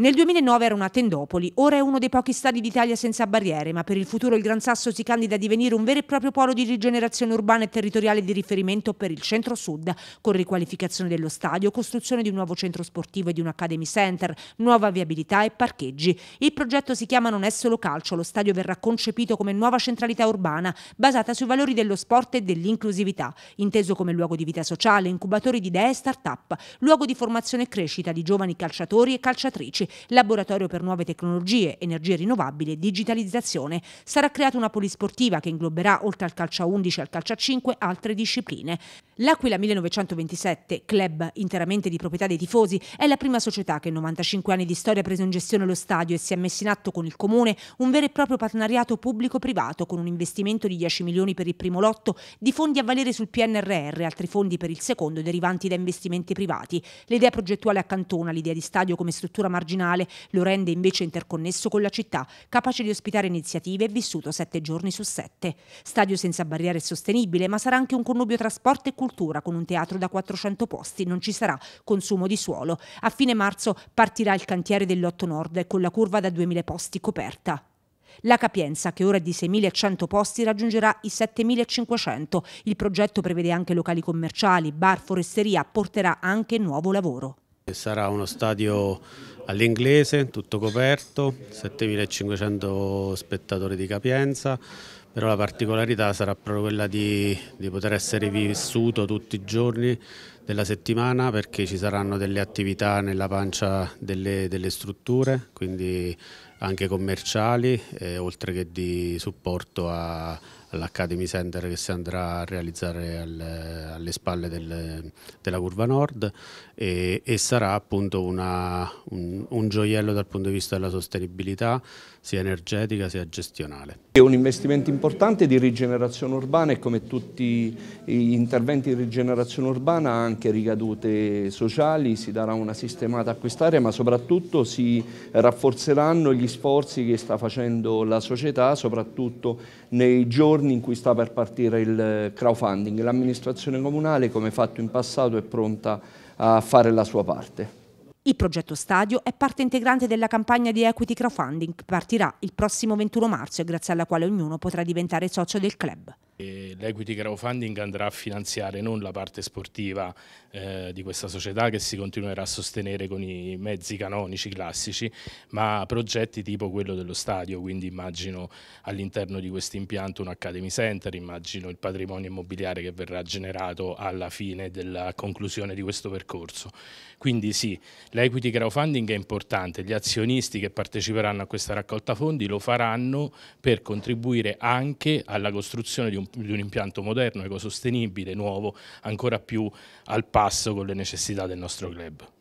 Nel 2009 era una tendopoli, ora è uno dei pochi stadi d'Italia senza barriere, ma per il futuro il Gran Sasso si candida a divenire un vero e proprio polo di rigenerazione urbana e territoriale di riferimento per il centro-sud, con riqualificazione dello stadio, costruzione di un nuovo centro sportivo e di un academy center, nuova viabilità e parcheggi. Il progetto si chiama Non è solo calcio, lo stadio verrà concepito come nuova centralità urbana, basata sui valori dello sport e dell'inclusività, inteso come luogo di vita sociale, incubatore di idee e start-up, luogo di formazione e crescita di giovani calciatori e calciatrici, laboratorio per nuove tecnologie, energie rinnovabili e digitalizzazione. Sarà creata una polisportiva che ingloberà, oltre al calcio a 11 e al calcio a 5, altre discipline. L'Aquila 1927, club interamente di proprietà dei tifosi, è la prima società che in 95 anni di storia ha preso in gestione lo stadio e si è messa in atto con il comune un vero e proprio partenariato pubblico-privato con un investimento di 10 milioni per il primo lotto, di fondi a valere sul PNRR e altri fondi per il secondo derivanti da investimenti privati. L'idea progettuale accantona l'idea di stadio come struttura marginale marginale lo rende invece interconnesso con la città, capace di ospitare iniziative e vissuto sette giorni su sette. Stadio senza barriere e sostenibile, ma sarà anche un connubio tra e cultura con un teatro da 400 posti, non ci sarà consumo di suolo. A fine marzo partirà il cantiere dell'Otto Nord con la curva da 2000 posti coperta. La capienza, che ora è di 6.100 posti, raggiungerà i 7.500. Il progetto prevede anche locali commerciali, bar, foresteria, porterà anche nuovo lavoro. Sarà uno stadio all'inglese, tutto coperto, 7500 spettatori di capienza, però la particolarità sarà proprio quella di, di poter essere vissuto tutti i giorni della settimana perché ci saranno delle attività nella pancia delle, delle strutture, quindi anche commerciali, eh, oltre che di supporto all'Academy Center che si andrà a realizzare al, alle spalle del, della curva nord e, e sarà appunto una, un, un, gioiello dal punto di vista della sostenibilità sia energetica sia gestionale. È un investimento importante di rigenerazione urbana e come tutti gli interventi di rigenerazione urbana anche anche ricadute sociali, si darà una sistemata a quest'area, ma soprattutto si rafforzeranno gli sforzi che sta facendo la società, soprattutto nei giorni in cui sta per partire il crowdfunding. L'amministrazione comunale, come fatto in passato, è pronta a fare la sua parte. Il progetto Stadio è parte integrante della campagna di equity crowdfunding che partirà il prossimo 21 marzo e grazie alla quale ognuno potrà diventare socio del club. L'equity crowdfunding andrà a finanziare non la parte sportiva eh, di questa società che si continuerà a sostenere con i mezzi canonici classici, ma progetti tipo quello dello stadio, quindi immagino all'interno di questo impianto un Academy Center, immagino il patrimonio immobiliare che verrà generato alla fine della conclusione di questo percorso. Quindi sì, l'equity crowdfunding è importante, gli azionisti che parteciperanno a questa raccolta fondi lo faranno per contribuire anche alla costruzione di un di un impianto moderno, ecosostenibile, nuovo, ancora più al passo con le necessità del nostro club.